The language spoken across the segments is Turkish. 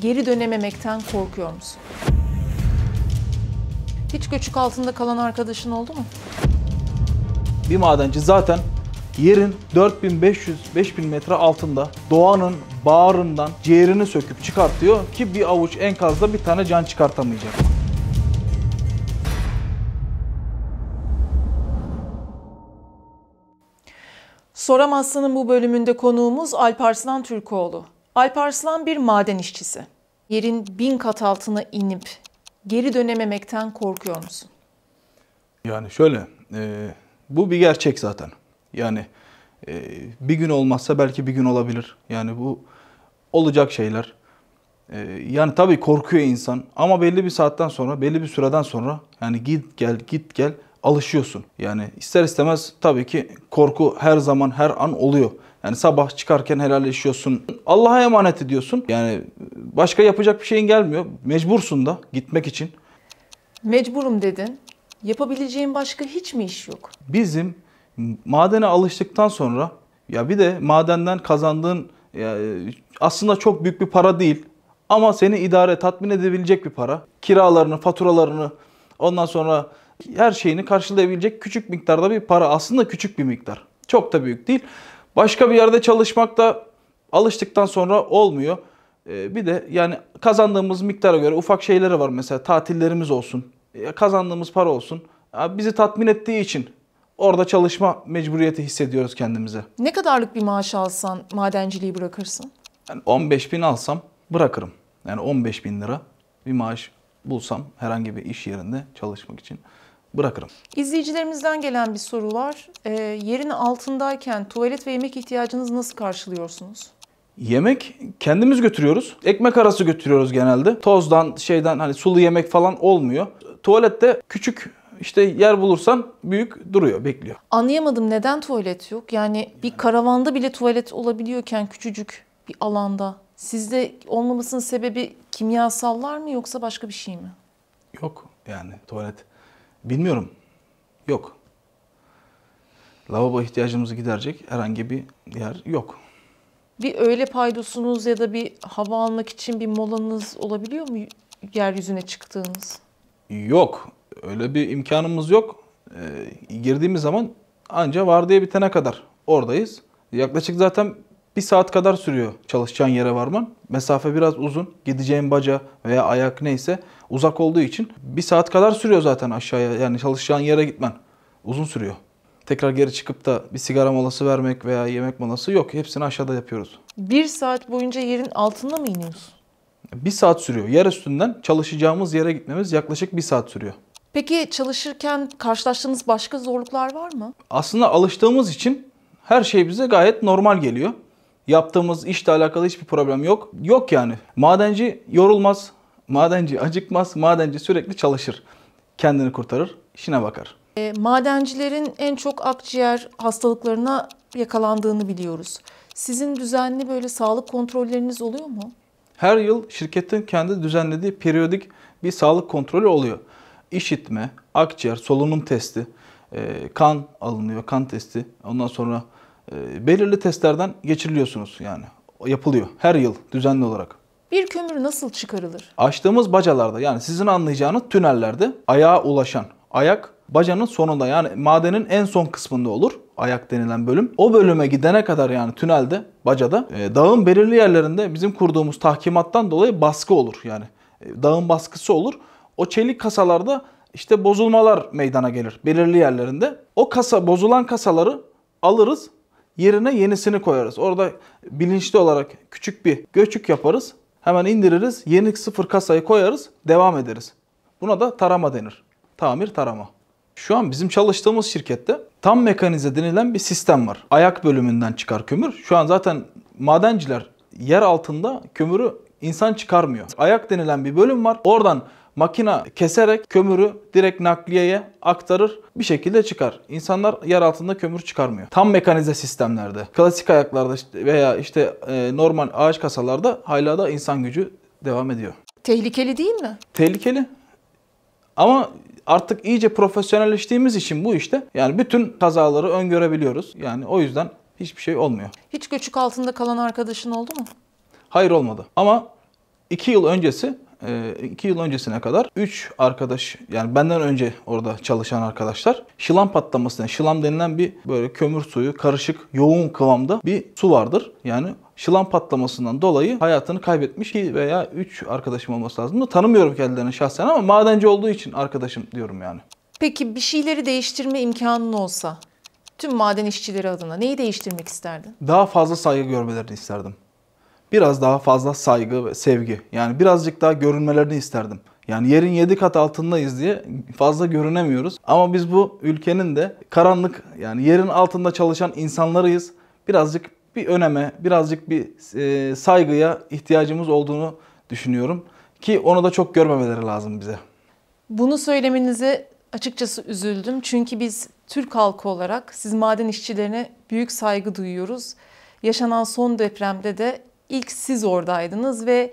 geri dönememekten korkuyor musun? Hiç göçük altında kalan arkadaşın oldu mu? Bir madenci zaten yerin 4500-5000 metre altında doğanın bağrından ciğerini söküp çıkartıyor ki bir avuç enkazda bir tane can çıkartamayacak. Soramazsın'ın bu bölümünde konuğumuz Alparslan Türkoğlu. Alparslan bir maden işçisi. Yerin bin kat altına inip geri dönememekten korkuyor musun? Yani şöyle, e, bu bir gerçek zaten. Yani e, bir gün olmazsa belki bir gün olabilir. Yani bu olacak şeyler. E, yani tabii korkuyor insan ama belli bir saatten sonra, belli bir süreden sonra yani git gel git gel alışıyorsun. Yani ister istemez tabii ki korku her zaman her an oluyor. Yani sabah çıkarken helalleşiyorsun. Allah'a emanet ediyorsun. Yani başka yapacak bir şeyin gelmiyor. Mecbursun da gitmek için. Mecburum dedin. Yapabileceğin başka hiç mi iş yok? Bizim madene alıştıktan sonra ya bir de madenden kazandığın ya aslında çok büyük bir para değil ama seni idare tatmin edebilecek bir para. Kiralarını, faturalarını, ondan sonra her şeyini karşılayabilecek küçük miktarda bir para. Aslında küçük bir miktar. Çok da büyük değil. Başka bir yerde çalışmak da alıştıktan sonra olmuyor. Ee, bir de yani kazandığımız miktara göre ufak şeyleri var mesela tatillerimiz olsun, kazandığımız para olsun. Bizi tatmin ettiği için orada çalışma mecburiyeti hissediyoruz kendimize. Ne kadarlık bir maaş alsan madenciliği bırakırsın? Yani 15 bin alsam bırakırım. Yani 15 bin lira bir maaş bulsam herhangi bir iş yerinde çalışmak için bırakırım. İzleyicilerimizden gelen bir soru var. E, yerin altındayken tuvalet ve yemek ihtiyacınızı nasıl karşılıyorsunuz? Yemek kendimiz götürüyoruz. Ekmek arası götürüyoruz genelde. Tozdan, şeyden hani sulu yemek falan olmuyor. Tuvalette küçük işte yer bulursan büyük duruyor, bekliyor. Anlayamadım neden tuvalet yok? Yani bir karavanda bile tuvalet olabiliyorken küçücük bir alanda. Sizde olmamasının sebebi kimyasallar mı yoksa başka bir şey mi? Yok yani tuvalet Bilmiyorum. Yok. Lavabo ihtiyacımızı giderecek herhangi bir yer yok. Bir öğle paydosunuz ya da bir hava almak için bir molanız olabiliyor mu yeryüzüne çıktığınız? Yok. Öyle bir imkanımız yok. Ee, girdiğimiz zaman anca var diye bitene kadar oradayız. Yaklaşık zaten bir saat kadar sürüyor çalışacağın yere varman. Mesafe biraz uzun. Gideceğin baca veya ayak neyse uzak olduğu için bir saat kadar sürüyor zaten aşağıya. Yani çalışacağın yere gitmen uzun sürüyor. Tekrar geri çıkıp da bir sigara molası vermek veya yemek molası yok. Hepsini aşağıda yapıyoruz. Bir saat boyunca yerin altında mı iniyorsun? Bir saat sürüyor. Yer üstünden çalışacağımız yere gitmemiz yaklaşık bir saat sürüyor. Peki çalışırken karşılaştığınız başka zorluklar var mı? Aslında alıştığımız için her şey bize gayet normal geliyor. Yaptığımız işle alakalı hiçbir problem yok. Yok yani. Madenci yorulmaz, madenci acıkmaz, madenci sürekli çalışır. Kendini kurtarır, işine bakar. E, madencilerin en çok akciğer hastalıklarına yakalandığını biliyoruz. Sizin düzenli böyle sağlık kontrolleriniz oluyor mu? Her yıl şirketin kendi düzenlediği periyodik bir sağlık kontrolü oluyor. İşitme, akciğer, solunum testi, e, kan alınıyor, kan testi. Ondan sonra ee, belirli testlerden geçiriliyorsunuz yani. Yapılıyor her yıl düzenli olarak. Bir kömür nasıl çıkarılır? Açtığımız bacalarda yani sizin anlayacağınız tünellerde ayağa ulaşan ayak bacanın sonunda yani madenin en son kısmında olur. Ayak denilen bölüm. O bölüme gidene kadar yani tünelde, bacada e, dağın belirli yerlerinde bizim kurduğumuz tahkimattan dolayı baskı olur. Yani e, dağın baskısı olur. O çelik kasalarda işte bozulmalar meydana gelir belirli yerlerinde. O kasa bozulan kasaları alırız, yerine yenisini koyarız. Orada bilinçli olarak küçük bir göçük yaparız. Hemen indiririz. Yeni sıfır kasayı koyarız. Devam ederiz. Buna da tarama denir. Tamir tarama. Şu an bizim çalıştığımız şirkette tam mekanize denilen bir sistem var. Ayak bölümünden çıkar kömür. Şu an zaten madenciler yer altında kömürü insan çıkarmıyor. Ayak denilen bir bölüm var. Oradan makina keserek kömürü direkt nakliyeye aktarır bir şekilde çıkar. İnsanlar yer altında kömür çıkarmıyor. Tam mekanize sistemlerde, klasik ayaklarda veya işte e, normal ağaç kasalarda hala da insan gücü devam ediyor. Tehlikeli değil mi? Tehlikeli. Ama artık iyice profesyonelleştiğimiz için bu işte yani bütün kazaları öngörebiliyoruz. Yani o yüzden hiçbir şey olmuyor. Hiç göçük altında kalan arkadaşın oldu mu? Hayır olmadı. Ama iki yıl öncesi 2 ee, yıl öncesine kadar 3 arkadaş yani benden önce orada çalışan arkadaşlar şılam patlamasına şılam denilen bir böyle kömür suyu karışık yoğun kıvamda bir su vardır. Yani şılam patlamasından dolayı hayatını kaybetmiş veya 3 arkadaşım olması lazım. Tanımıyorum kendilerini şahsen ama madenci olduğu için arkadaşım diyorum yani. Peki bir şeyleri değiştirme imkanın olsa tüm maden işçileri adına neyi değiştirmek isterdin? Daha fazla saygı görmelerini isterdim biraz daha fazla saygı ve sevgi. Yani birazcık daha görünmelerini isterdim. Yani yerin 7 kat altındayız diye fazla görünemiyoruz. Ama biz bu ülkenin de karanlık yani yerin altında çalışan insanlarıyız. Birazcık bir öneme, birazcık bir e, saygıya ihtiyacımız olduğunu düşünüyorum. Ki onu da çok görmemeleri lazım bize. Bunu söylemenize açıkçası üzüldüm. Çünkü biz Türk halkı olarak siz maden işçilerine büyük saygı duyuyoruz. Yaşanan son depremde de ilk siz oradaydınız ve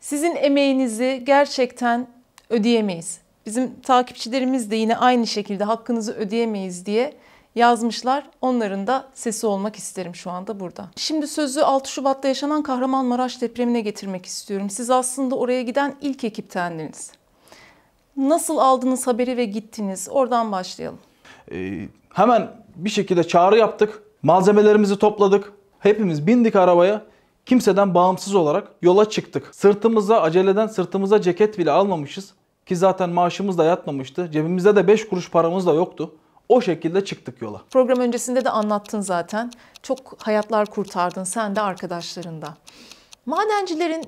sizin emeğinizi gerçekten ödeyemeyiz. Bizim takipçilerimiz de yine aynı şekilde hakkınızı ödeyemeyiz diye yazmışlar. Onların da sesi olmak isterim şu anda burada. Şimdi sözü 6 Şubat'ta yaşanan Kahramanmaraş depremine getirmek istiyorum. Siz aslında oraya giden ilk ekiptendiniz. Nasıl aldınız haberi ve gittiniz? Oradan başlayalım. Ee, hemen bir şekilde çağrı yaptık. Malzemelerimizi topladık. Hepimiz bindik arabaya. Kimseden bağımsız olarak yola çıktık. Sırtımıza aceleden sırtımıza ceket bile almamışız. Ki zaten maaşımız da yatmamıştı. Cebimizde de 5 kuruş paramız da yoktu. O şekilde çıktık yola. Program öncesinde de anlattın zaten. Çok hayatlar kurtardın sen de arkadaşlarında. Madencilerin e,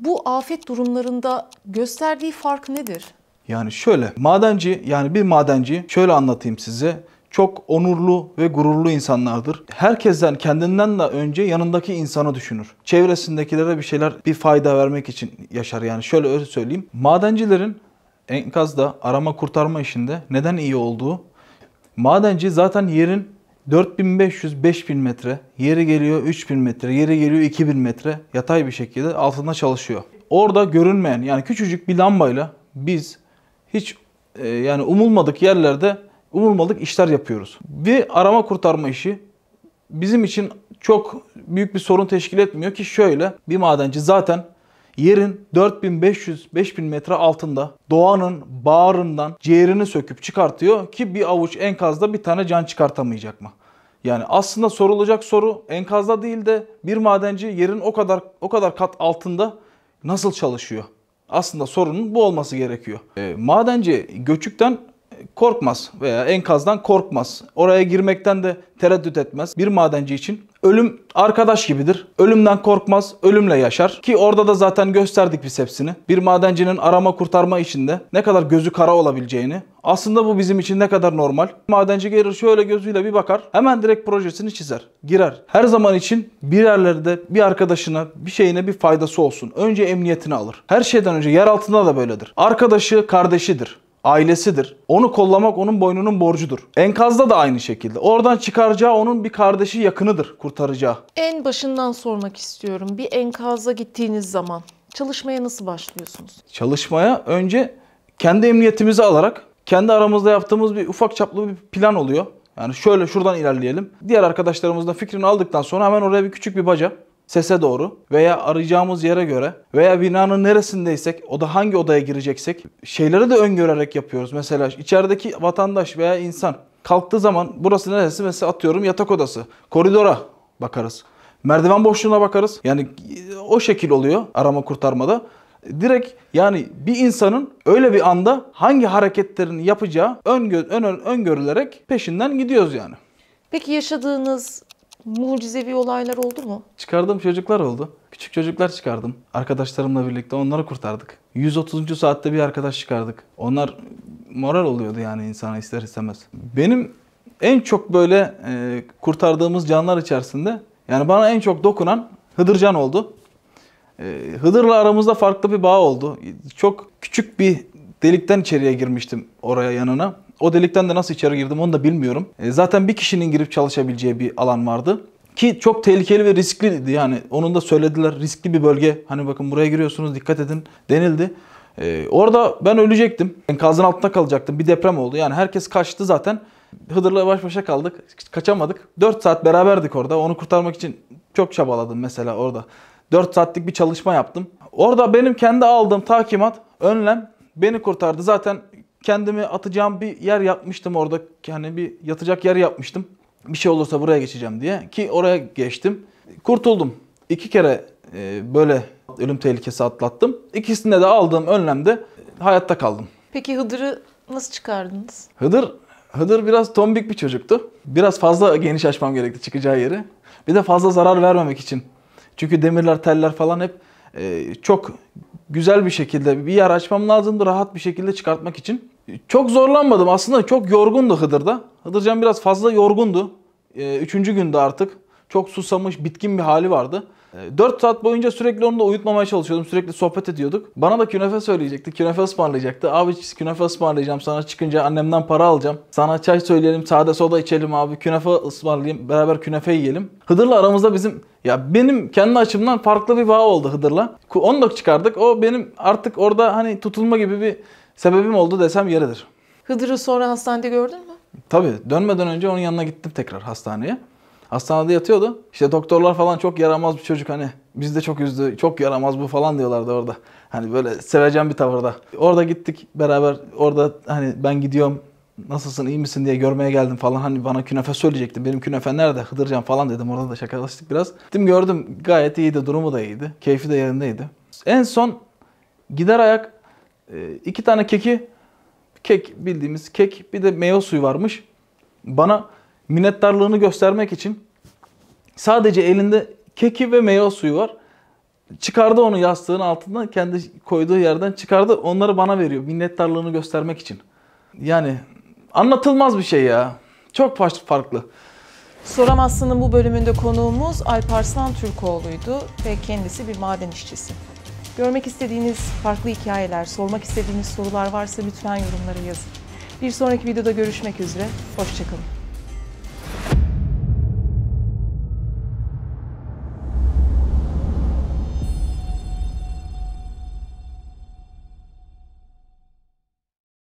bu afet durumlarında gösterdiği fark nedir? Yani şöyle madenci yani bir madenci şöyle anlatayım size çok onurlu ve gururlu insanlardır. Herkesten kendinden de önce yanındaki insanı düşünür. Çevresindekilere bir şeyler bir fayda vermek için yaşar yani. Şöyle öyle söyleyeyim. Madencilerin enkazda arama kurtarma işinde neden iyi olduğu madenci zaten yerin 4500-5000 metre, yeri geliyor 3000 metre, yeri geliyor 2000 metre yatay bir şekilde altında çalışıyor. Orada görünmeyen yani küçücük bir lambayla biz hiç e, yani umulmadık yerlerde umurmadık işler yapıyoruz. Ve arama kurtarma işi bizim için çok büyük bir sorun teşkil etmiyor ki şöyle bir madenci zaten yerin 4500-5000 metre altında doğanın bağrından ciğerini söküp çıkartıyor ki bir avuç enkazda bir tane can çıkartamayacak mı? Yani aslında sorulacak soru enkazda değil de bir madenci yerin o kadar o kadar kat altında nasıl çalışıyor? Aslında sorunun bu olması gerekiyor. E, madenci göçükten korkmaz veya enkazdan korkmaz. Oraya girmekten de tereddüt etmez. Bir madenci için ölüm arkadaş gibidir. Ölümden korkmaz, ölümle yaşar. Ki orada da zaten gösterdik biz hepsini. Bir madencinin arama kurtarma içinde ne kadar gözü kara olabileceğini. Aslında bu bizim için ne kadar normal. Madenci gelir şöyle gözüyle bir bakar. Hemen direkt projesini çizer. Girer. Her zaman için bir yerlerde bir arkadaşına bir şeyine bir faydası olsun. Önce emniyetini alır. Her şeyden önce yer altında da böyledir. Arkadaşı kardeşidir ailesidir. Onu kollamak onun boynunun borcudur. Enkazda da aynı şekilde. Oradan çıkaracağı onun bir kardeşi yakınıdır kurtaracağı. En başından sormak istiyorum. Bir enkaza gittiğiniz zaman çalışmaya nasıl başlıyorsunuz? Çalışmaya önce kendi emniyetimizi alarak kendi aramızda yaptığımız bir ufak çaplı bir plan oluyor. Yani şöyle şuradan ilerleyelim. Diğer arkadaşlarımızın fikrini aldıktan sonra hemen oraya bir küçük bir baca sese doğru veya arayacağımız yere göre veya binanın neresindeysek o da hangi odaya gireceksek şeyleri de öngörerek yapıyoruz. Mesela içerideki vatandaş veya insan kalktığı zaman burası neresi mesela atıyorum yatak odası koridora bakarız. Merdiven boşluğuna bakarız. Yani o şekil oluyor arama kurtarmada. Direkt yani bir insanın öyle bir anda hangi hareketlerini yapacağı öngö ön öngörülerek peşinden gidiyoruz yani. Peki yaşadığınız mucizevi olaylar oldu mu? Çıkardığım çocuklar oldu. Küçük çocuklar çıkardım. Arkadaşlarımla birlikte onları kurtardık. 130. saatte bir arkadaş çıkardık. Onlar moral oluyordu yani insana ister istemez. Benim en çok böyle e, kurtardığımız canlar içerisinde yani bana en çok dokunan Hıdırcan oldu. E, Hıdır'la aramızda farklı bir bağ oldu. Çok küçük bir delikten içeriye girmiştim oraya yanına. O delikten de nasıl içeri girdim onu da bilmiyorum. E, zaten bir kişinin girip çalışabileceği bir alan vardı. Ki çok tehlikeli ve riskliydi yani. Onun da söylediler riskli bir bölge. Hani bakın buraya giriyorsunuz dikkat edin denildi. Ee, orada ben ölecektim. Enkazın altında kalacaktım. Bir deprem oldu. Yani herkes kaçtı zaten. Hıdır'la baş başa kaldık. Kaçamadık. 4 saat beraberdik orada. Onu kurtarmak için çok çabaladım mesela orada. 4 saatlik bir çalışma yaptım. Orada benim kendi aldığım takimat, önlem beni kurtardı. Zaten kendimi atacağım bir yer yapmıştım orada. Hani bir yatacak yer yapmıştım. Bir şey olursa buraya geçeceğim diye. Ki oraya geçtim. Kurtuldum. İki kere e, böyle ölüm tehlikesi atlattım. İkisinde de aldığım önlemde hayatta kaldım. Peki Hıdır'ı nasıl çıkardınız? Hıdır Hıdır biraz tombik bir çocuktu. Biraz fazla geniş açmam gerekti çıkacağı yeri. Bir de fazla zarar vermemek için. Çünkü demirler, teller falan hep e, çok güzel bir şekilde bir yer açmam lazımdı rahat bir şekilde çıkartmak için. Çok zorlanmadım aslında çok yorgundu Hıdır'da. Hıdırcan biraz fazla yorgundu. Ee, üçüncü günde artık çok susamış bitkin bir hali vardı. 4 ee, saat boyunca sürekli onu da uyutmamaya çalışıyordum. Sürekli sohbet ediyorduk. Bana da künefe söyleyecekti. Künefe ısmarlayacaktı. Abi künefe ısmarlayacağım. Sana çıkınca annemden para alacağım. Sana çay söyleyelim. Sade soda içelim abi. Künefe ısmarlayayım. Beraber künefe yiyelim. Hıdır'la aramızda bizim ya benim kendi açımdan farklı bir bağ oldu Hıdır'la. Onu da çıkardık. O benim artık orada hani tutulma gibi bir sebebim oldu desem yeridir. Hıdır'ı sonra hastanede gördün mü? Tabii. Dönmeden önce onun yanına gittim tekrar hastaneye. Hastanede yatıyordu. İşte doktorlar falan çok yaramaz bir çocuk hani. Biz de çok üzdü. Çok yaramaz bu falan diyorlardı orada. Hani böyle seveceğim bir tavırda. Orada gittik beraber. Orada hani ben gidiyorum nasılsın iyi misin diye görmeye geldim falan. Hani bana künefe söyleyecektim. Benim künefe nerede? Hıdırcan falan dedim. Orada da şakalaştık biraz. Gittim gördüm. Gayet iyiydi. Durumu da iyiydi. Keyfi de yerindeydi. En son gider ayak e, iki tane keki kek bildiğimiz kek bir de meyve suyu varmış. Bana minnettarlığını göstermek için sadece elinde keki ve meyve suyu var. Çıkardı onu yastığın altından, kendi koyduğu yerden çıkardı. Onları bana veriyor minnettarlığını göstermek için. Yani anlatılmaz bir şey ya. Çok farklı. Soramazsın'ın bu bölümünde konuğumuz Alparslan Türkoğlu'ydu ve kendisi bir maden işçisi. Görmek istediğiniz farklı hikayeler, sormak istediğiniz sorular varsa lütfen yorumlara yazın. Bir sonraki videoda görüşmek üzere, hoşçakalın.